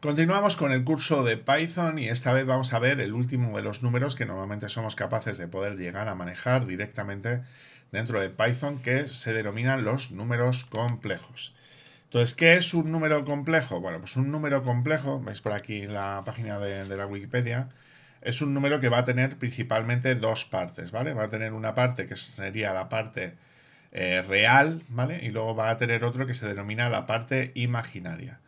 Continuamos con el curso de Python y esta vez vamos a ver el último de los números que normalmente somos capaces de poder llegar a manejar directamente dentro de Python que se denominan los números complejos. Entonces, ¿qué es un número complejo? Bueno, pues un número complejo, veis por aquí la página de, la Wikipedia, es un número que va a tener principalmente dos partes, ¿vale? Va a tener una parte que sería la parte eh, real, ¿vale? Y luego va a tener otro que se denomina la parte imaginaria.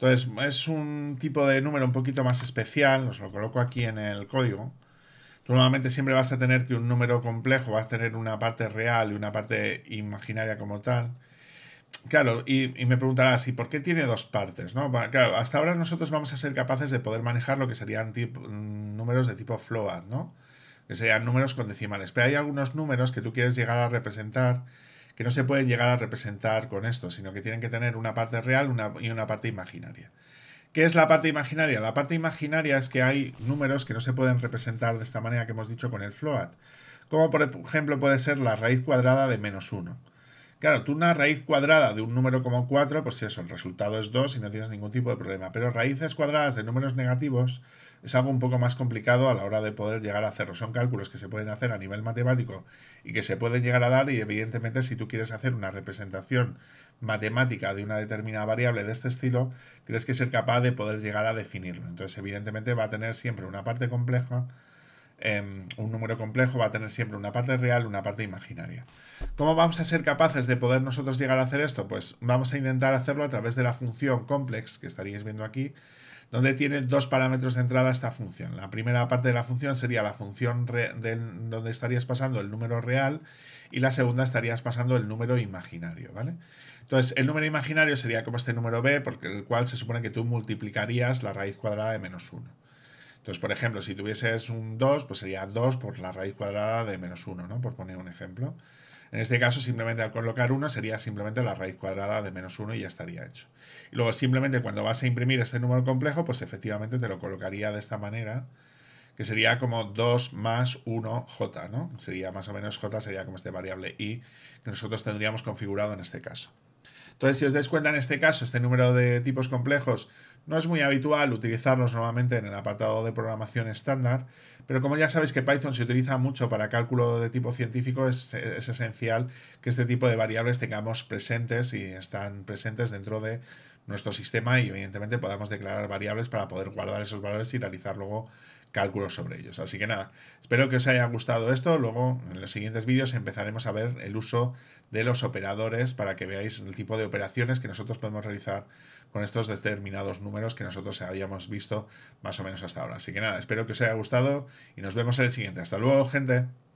Entonces, es un tipo de número un poquito más especial, os lo coloco aquí en el código. Tú normalmente siempre vas a tener que un número complejo, vas a tener una parte real y una parte imaginaria como tal. Claro, y, me preguntarás, ¿y por qué tiene dos partes? ¿no? claro, hasta ahora nosotros vamos a ser capaces de poder manejar lo que serían mm, números de tipo float, ¿no? Que serían números con decimales. Pero hay algunos números que tú quieres llegar a representar que no se pueden llegar a representar con esto, sino que tienen que tener una parte real y una parte imaginaria. ¿Qué es la parte imaginaria? La parte imaginaria es que hay números que no se pueden representar de esta manera que hemos dicho con el float, como por ejemplo puede ser la raíz cuadrada de menos 1. Claro, tú una raíz cuadrada de un número como 4, pues eso, el resultado es 2 y no tienes ningún tipo de problema. Pero raíces cuadradas de números negativos es algo un poco más complicado a la hora de poder llegar a hacerlo. Son cálculos que se pueden hacer a nivel matemático y que se pueden llegar a dar y evidentemente si tú quieres hacer una representación matemática de una determinada variable de este estilo, tienes que ser capaz de poder llegar a definirlo. Entonces, evidentemente va a tener siempre una parte compleja Em, un número complejo va a tener siempre una parte real, una parte imaginaria. ¿Cómo vamos a ser capaces de poder nosotros llegar a hacer esto? Pues vamos a intentar hacerlo a través de la función complex que estaríais viendo aquí, donde tiene dos parámetros de entrada esta función. La primera parte de la función sería la función donde estarías pasando el número real y la segunda estarías pasando el número imaginario, ¿vale? Entonces, el número imaginario sería como este número b, porque el cual se supone que tú multiplicarías la raíz cuadrada de menos 1. Entonces, por ejemplo, si tuvieses un 2, pues sería 2 por la raíz cuadrada de menos 1, ¿no? Por poner un ejemplo. En este caso, simplemente al colocar 1 sería simplemente la raíz cuadrada de menos 1 y ya estaría hecho. Y luego simplemente cuando vas a imprimir este número complejo, pues efectivamente te lo colocaría de esta manera, que sería como 2 más 1j, ¿no? Sería más o menos j, sería como este variable i que nosotros tendríamos configurado en este caso. Entonces, si os dais cuenta en este caso, este número de tipos complejos no es muy habitual utilizarlos normalmente en el apartado de programación estándar, pero como ya sabéis que Python se utiliza mucho para cálculo de tipo científico, es, es esencial que este tipo de variables tengamos presentes y están presentes dentro de nuestro sistema y evidentemente podamos declarar variables para poder guardar esos valores y realizar luego cálculos sobre ellos. Así que nada, espero que os haya gustado esto. Luego en los siguientes vídeos empezaremos a ver el uso de los operadores para que veáis el tipo de operaciones que nosotros podemos realizar con estos determinados números que nosotros habíamos visto más o menos hasta ahora. Así que nada, espero que os haya gustado y nos vemos en el siguiente. Hasta luego, gente.